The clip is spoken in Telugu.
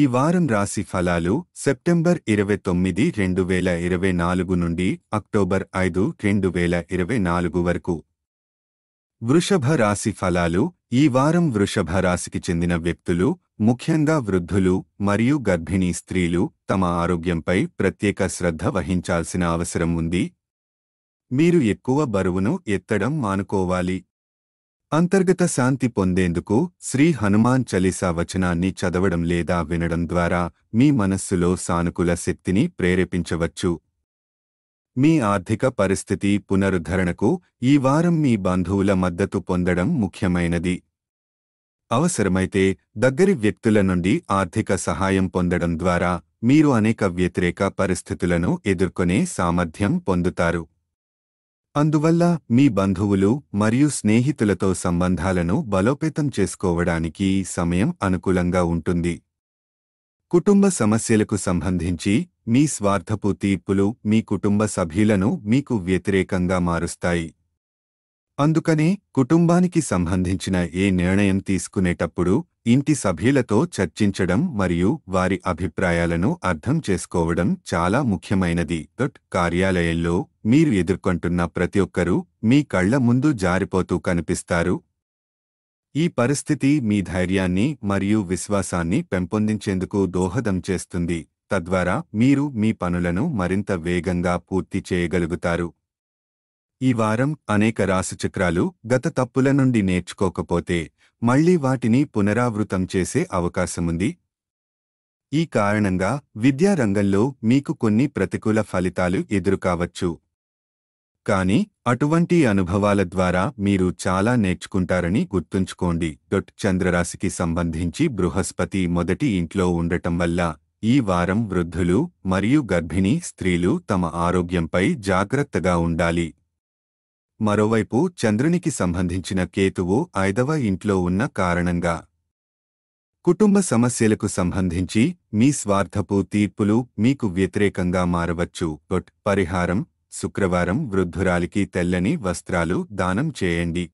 ఈ వారం రాశి ఫలాలు సెప్టెంబర్ ఇరవై తొమ్మిది రెండు వేల ఇరవై నాలుగు నుండి అక్టోబర్ ఐదు రెండు వేల ఇరవై నాలుగు వరకు వృషభ రాశి ఫలాలు ఈ వారం వృషభ రాశికి చెందిన వ్యక్తులు ముఖ్యంగా వృద్ధులు మరియు గర్భిణీ స్త్రీలు తమ ఆరోగ్యంపై ప్రత్యేక శ్రద్ధ వహించాల్సిన అవసరం ఉంది మీరు ఎక్కువ బరువును ఎత్తడం మానుకోవాలి అంతర్గత శాంతి పొందేందుకు శ్రీ హనుమాన్ చలీసా వచనాన్ని చదవడం లేదా వినడం ద్వారా మీ మనస్సులో సానుకూల శక్తిని ప్రేరేపించవచ్చు మీ ఆర్థిక పరిస్థితి పునరుద్ధరణకు ఈ వారం మీ బంధువుల మద్దతు పొందడం ముఖ్యమైనది అవసరమైతే దగ్గరి వ్యక్తుల నుండి ఆర్థిక సహాయం పొందడం ద్వారా మీరు అనేక వ్యతిరేక పరిస్థితులను ఎదుర్కొనే సామర్థ్యం పొందుతారు అందువల్ల మీ బంధువులు మరియు స్నేహితులతో సంబంధాలను బలోపేతం చేసుకోవడానికి ఈ సమయం అనుకూలంగా ఉంటుంది కుటుంబ సమస్యలకు సంబంధించి మీ స్వార్థపు తీర్పులు మీ కుటుంబ సభ్యులను మీకు వ్యతిరేకంగా మారుస్తాయి అందుకనే కుటుంబానికి సంబంధించిన ఏ నిర్ణయం తీసుకునేటప్పుడు ఇంటి సభ్యులతో చర్చించడం మరియు వారి అభిప్రాయాలను అర్థం చేసుకోవడం చాలా ముఖ్యమైనది దట్ కార్యాలయంలో మీరు ఎదుర్కొంటున్న ప్రతి ఒక్కరూ మీ కళ్ల ముందు జారిపోతూ కనిపిస్తారు ఈ పరిస్థితి మీ ధైర్యాన్ని మరియు విశ్వాసాన్ని పెంపొందించేందుకు దోహదం చేస్తుంది తద్వారా మీరు మీ పనులను మరింత వేగంగా పూర్తి చేయగలుగుతారు ఈ వారం అనేక రాశిచక్రాలు గత తప్పుల నుండి నేర్చుకోకపోతే మళ్లీ వాటిని పునరావృతం చేసే అవకాశముంది ఈ కారణంగా విద్యారంగంలో మీకు కొన్ని ప్రతికూల ఫలితాలు ఎదురుకావచ్చు కానీ అటువంటి అనుభవాల ద్వారా మీరు చాలా నేర్చుకుంటారని గుర్తుంచుకోండి డొట్ చంద్రరాశికి సంబంధించి బృహస్పతి మొదటి ఇంట్లో ఉండటం వల్ల ఈ వారం వృద్ధులు మరియు గర్భిణీ స్త్రీలు తమ ఆరోగ్యంపై జాగ్రత్తగా ఉండాలి మరోవైపు చంద్రునికి సంబంధించిన కేతువు ఐదవ ఇంట్లో ఉన్న కారణంగా కుటుంబ సమస్యలకు సంబంధించి మీ స్వార్థపు తీర్పులు మీకు వ్యతిరేకంగా మారవచ్చు పరిహారం శుక్రవారం వృద్ధురాలికి తెల్లని వస్త్రాలు దానం చేయండి